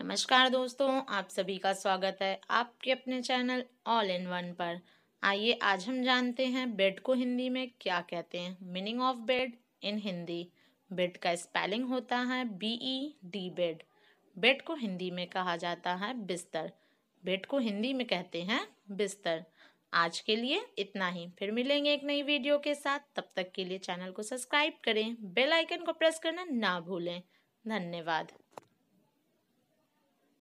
नमस्कार दोस्तों आप सभी का स्वागत है आपके अपने चैनल ऑल इन वन पर आइए आज हम जानते हैं बेड को हिंदी में क्या कहते हैं meaning of bed in Hindi bed का स्पेलिंग होता है B E D bed bed को हिंदी में कहा जाता है बिस्तर बेड को हिंदी में कहते हैं बिस्तर आज के लिए इतना ही फिर मिलेंगे एक नई वीडियो के साथ तब तक के लिए चैनल को सब्सक्राइब करें बेल आइकन को प्रेस करना ना भूलें धन्यवाद